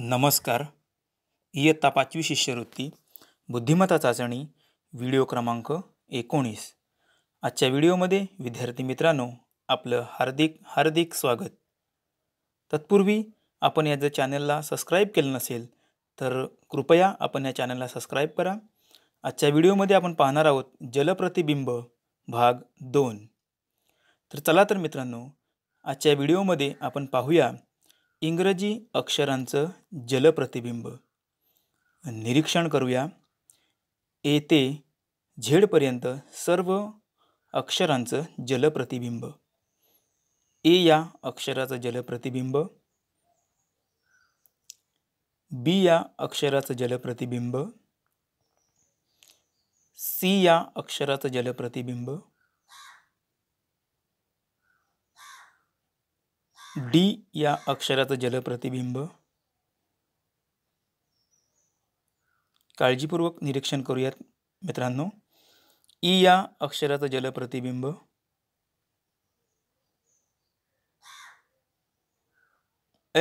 नमस्कार इयत्ता पाचवी शिष्यवृत्ती बुद्धिमत्ता चाचणी व्हिडिओ क्रमांक एकोणीस आजच्या व्हिडिओमध्ये विद्यार्थी मित्रांनो आपलं हार्दिक हार्दिक स्वागत तत्पूर्वी आपण या जर चॅनलला सबस्क्राईब केलं नसेल तर कृपया आपण या चॅनलला सबस्क्राईब करा आजच्या व्हिडिओमध्ये आपण पाहणार आहोत जलप्रतिबिंब भाग दोन तर चला तर मित्रांनो आजच्या व्हिडिओमध्ये आपण पाहूया इंग्रजी अक्षरांचं जलप्रतिबिंब निरीक्षण करूया ए ते झेडपर्यंत सर्व अक्षरांचं जलप्रतिबिंब ए या अक्षराचं जलप्रतिबिंब बी या अक्षराचं जलप्रतिबिंब सी या अक्षराचं जलप्रतिबिंब डी या अक्षराचं जलप्रतिबिंब काळजीपूर्वक निरीक्षण करूयात मित्रांनो ई या अक्षराचं जलप्रतिबिंब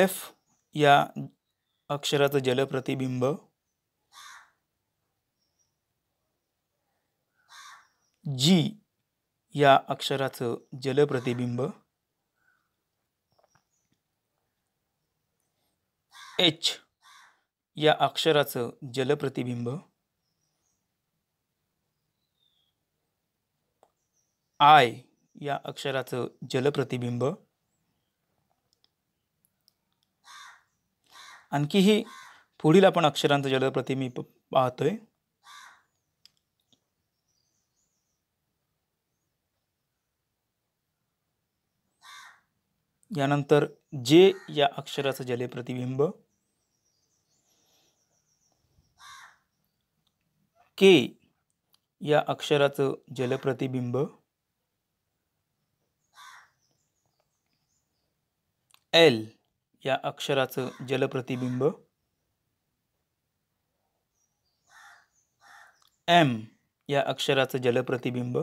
एफ या अक्षराचं जलप्रतिबिंब जी या अक्षराचं जलप्रतिबिंब एच या अक्षराचं जलप्रतिबिंब आय या अक्षराचं जलप्रतिबिंब आणखीही पुढील आपण अक्षरांचं जलप्रतिबिंब पाहतोय यानंतर जे या अक्षराचं जलप्रतिबिंब के या अक्षराचं जलप्रतिबिंब एल या अक्षराचं जलप्रतिबिंब एम या अक्षराचं जलप्रतिबिंब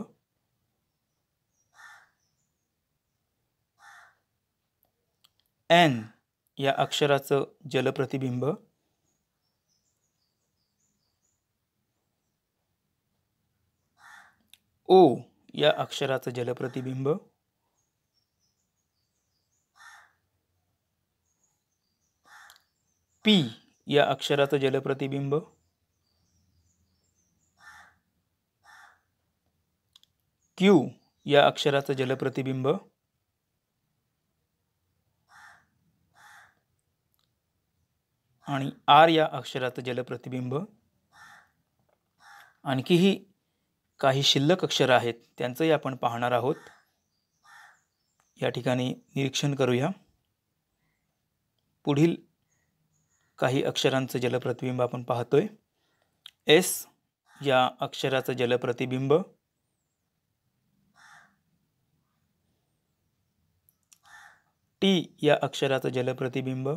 एन या अक्षराचं जलप्रतिबिंब ओ या अक्षराचं जलप्रतिबिंब पी या अक्षराचं जलप्रतिबिंब क्यू या अक्षराचं जलप्रतिबिंब आणि आर या अक्षराचं जलप्रतिबिंब आणखीही काही शिल्लक अक्षरं आहेत त्यांचंही आपण पाहणार आहोत या ठिकाणी निरीक्षण करूया पुढील काही अक्षरांचं जलप्रतिबिंब आपण पाहतोय एस या अक्षराचं जलप्रतिबिंब टी या अक्षराचं जलप्रतिबिंब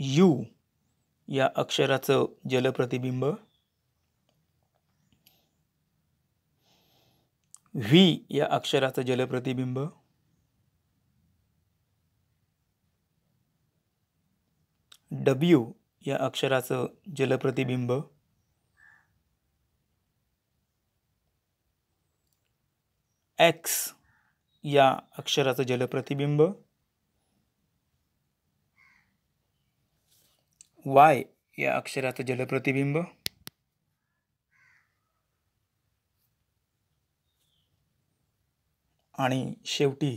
यू या अक्षराचं जलप्रतिबिंब व्ही या अक्षराचं जलप्रतिबिंब डब्ल्यू या अक्षराचं जलप्रतिबिंब एक्स या अक्षराचं जलप्रतिबिंब वाय या अक्षराचं जलप्रतिबिंब आणि शेवटी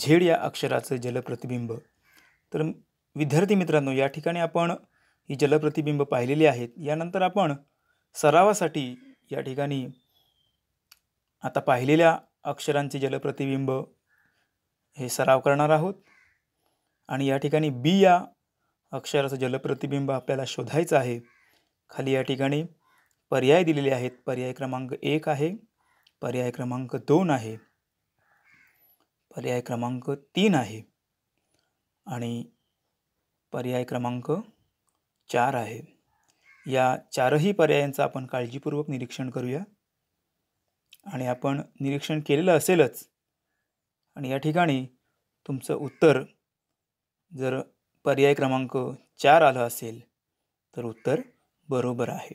झेड या अक्षराचं जलप्रतिबिंब तर विद्यार्थी मित्रांनो या ठिकाणी आपण ही जलप्रतिबिंब पाहिलेली आहेत यानंतर आपण सरावासाठी या ठिकाणी आता पाहिलेल्या अक्षरांचे जलप्रतिबिंब हे सराव करणार आहोत आणि या ठिकाणी बी या अक्षराचं जलप्रतिबिंब आपल्याला शोधायचं आहे खाली या ठिकाणी पर्याय दिलेले आहेत पर्याय क्रमांक एक आहे पर्याय क्रमांक दोन आहे पर्याय क्रमांक तीन आहे आणि पर्याय क्रमांक चार आहे या चारही पर्यायांचं आपण काळजीपूर्वक निरीक्षण करूया आणि आपण निरीक्षण केलेलं असेलच आणि या ठिकाणी तुमचं उत्तर जर पर्याय क्रमांक चार आला असेल तर उत्तर बरोबर आहे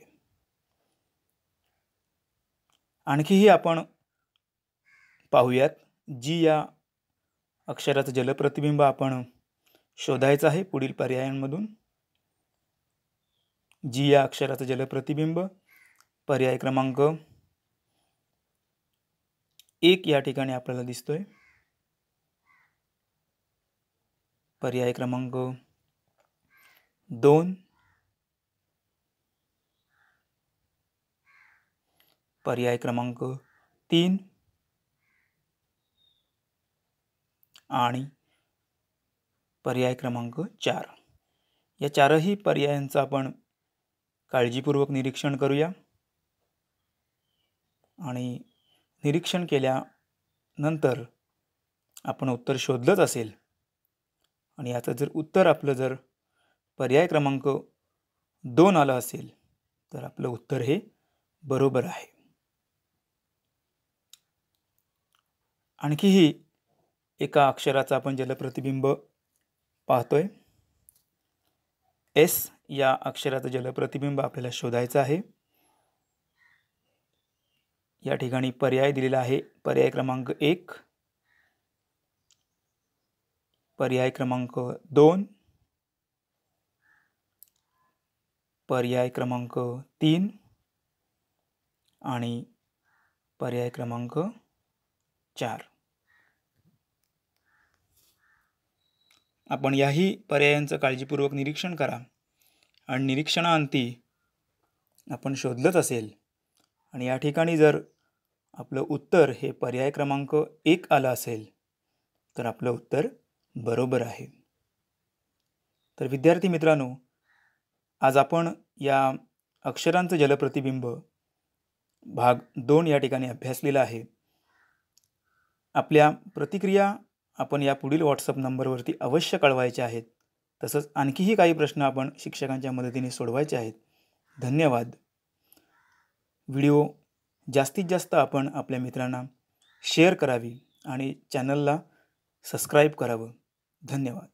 आणखीही आपण पाहूयात जी या अक्षराचं जलप्रतिबिंब आपण शोधायचं आहे पुढील पर्यायांमधून जी या अक्षराचं जलप्रतिबिंब पर्याय क्रमांक एक या ठिकाणी आपल्याला दिसतोय पर्याय क्रमांक दोन पर्याय क्रमांक तीन आणि पर्याय क्रमांक चार या चारही पर्यायांचं आपण काळजीपूर्वक निरीक्षण करूया आणि निरीक्षण केल्यानंतर आपण उत्तर शोधलंच असेल आणि याचं जर उत्तर आपलं जर पर्याय क्रमांक दोन आलं असेल तर आपलं उत्तर हे बरोबर आहे आणखीही एका अक्षराचा आपण जलप्रतिबिंब पाहतोय एस या अक्षराचं जलप्रतिबिंब आपल्याला शोधायचं आहे या ठिकाणी पर्याय दिलेला आहे पर्याय क्रमांक एक पर्याय क्रमांक दोन पर्याय क्रमांक तीन आणि पर्याय क्रमांक चार आपण याही पर्यायांचं काळजीपूर्वक निरीक्षण करा आणि निरीक्षणाअंती आपण शोधलंच असेल आणि या ठिकाणी जर आपलं उत्तर हे पर्याय क्रमांक एक आलं असेल तर आपलं उत्तर बरोबर आहे तर विद्यार्थी मित्रांनो आज आपण या अक्षरांचं जलप्रतिबिंब भाग दोन या ठिकाणी अभ्यासलेला आहे आपल्या प्रतिक्रिया आपण या पुढील व्हॉट्सअप नंबरवरती अवश्य कळवायचे आहेत तसंच आणखीही काही प्रश्न आपण शिक्षकांच्या मदतीने सोडवायचे आहेत धन्यवाद व्हिडिओ जास्तीत जास्त आपण आपल्या मित्रांना शेअर करावी आणि चॅनलला सबस्क्राईब करावं धन्यवाद